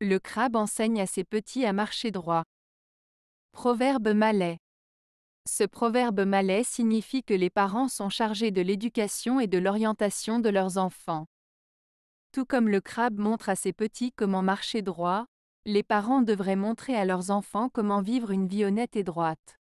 Le crabe enseigne à ses petits à marcher droit. Proverbe malais. Ce proverbe malais signifie que les parents sont chargés de l'éducation et de l'orientation de leurs enfants. Tout comme le crabe montre à ses petits comment marcher droit, les parents devraient montrer à leurs enfants comment vivre une vie honnête et droite.